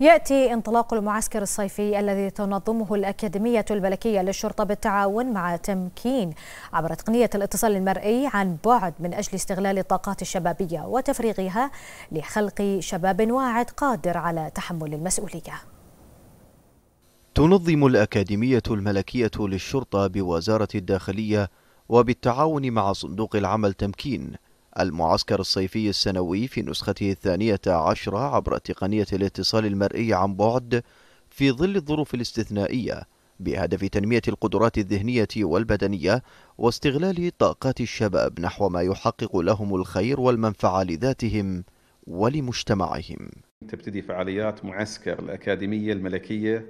يأتي انطلاق المعسكر الصيفي الذي تنظمه الأكاديمية الملكية للشرطة بالتعاون مع تمكين عبر تقنية الاتصال المرئي عن بعد من أجل استغلال الطاقات الشبابية وتفريغها لخلق شباب واعد قادر على تحمل المسؤولية تنظم الأكاديمية الملكية للشرطة بوزارة الداخلية وبالتعاون مع صندوق العمل تمكين المعسكر الصيفي السنوي في نسخته الثانية عشرة عبر تقنية الاتصال المرئي عن بعد في ظل الظروف الاستثنائية بهدف تنمية القدرات الذهنية والبدنية واستغلال طاقات الشباب نحو ما يحقق لهم الخير والمنفعة لذاتهم ولمجتمعهم تبتدي فعاليات معسكر الأكاديمية الملكية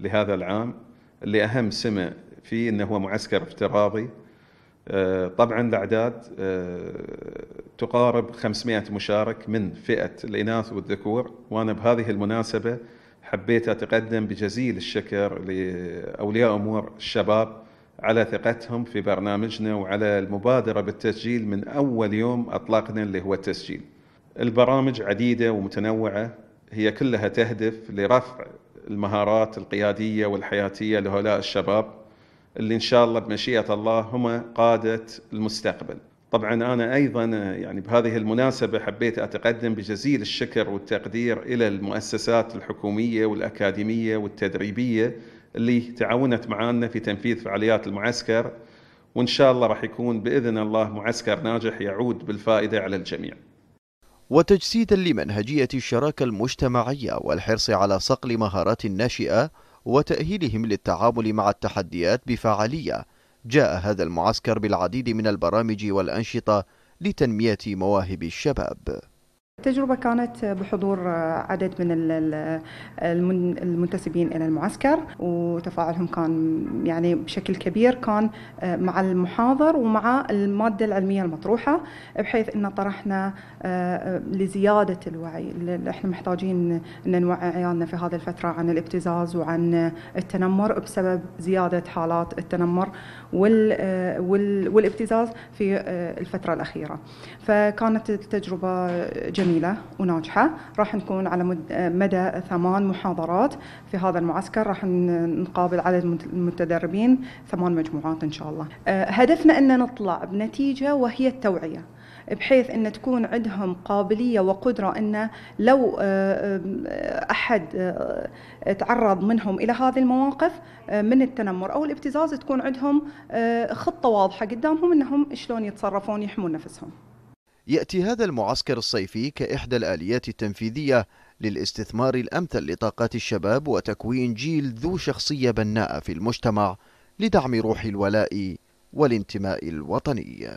لهذا العام اللي أهم سمة فيه أنه هو معسكر افتراضي آه، طبعا الاعداد آه، تقارب 500 مشارك من فئه الاناث والذكور وانا بهذه المناسبه حبيت اتقدم بجزيل الشكر لاولياء امور الشباب على ثقتهم في برنامجنا وعلى المبادره بالتسجيل من اول يوم اطلقنا اللي هو التسجيل. البرامج عديده ومتنوعه هي كلها تهدف لرفع المهارات القياديه والحياتيه لهؤلاء الشباب اللي ان شاء الله بمشيئه الله هم قاده المستقبل. طبعا انا ايضا يعني بهذه المناسبه حبيت اتقدم بجزيل الشكر والتقدير الى المؤسسات الحكوميه والاكاديميه والتدريبيه اللي تعاونت معنا في تنفيذ فعاليات المعسكر وان شاء الله راح يكون باذن الله معسكر ناجح يعود بالفائده على الجميع. وتجسيدا لمنهجيه الشراكه المجتمعيه والحرص على صقل مهارات الناشئه وتأهيلهم للتعامل مع التحديات بفعالية جاء هذا المعسكر بالعديد من البرامج والأنشطة لتنمية مواهب الشباب التجربة كانت بحضور عدد من المنتسبين إلى المعسكر وتفاعلهم كان يعني بشكل كبير كان مع المحاضر ومع المادة العلمية المطروحة بحيث أن طرحنا آه، لزيادة الوعي احنا محتاجين أن نوعي عيالنا في هذه الفترة عن الابتزاز وعن التنمر بسبب زيادة حالات التنمر آه، والابتزاز في آه، الفترة الأخيرة فكانت التجربة جميلة جميلة وناجحة راح نكون على مد... مدى ثمان محاضرات في هذا المعسكر راح نقابل عدد المتدربين ثمان مجموعات إن شاء الله أه، هدفنا أن نطلع بنتيجة وهي التوعية بحيث ان تكون عندهم قابليه وقدره ان لو أه، أه، احد تعرض منهم الى هذه المواقف من التنمر او الابتزاز تكون عندهم خطه واضحه قدامهم انهم شلون يتصرفون يحمون نفسهم يأتي هذا المعسكر الصيفي كإحدى الآليات التنفيذية للاستثمار الأمثل لطاقات الشباب وتكوين جيل ذو شخصية بناءة في المجتمع لدعم روح الولاء والانتماء الوطني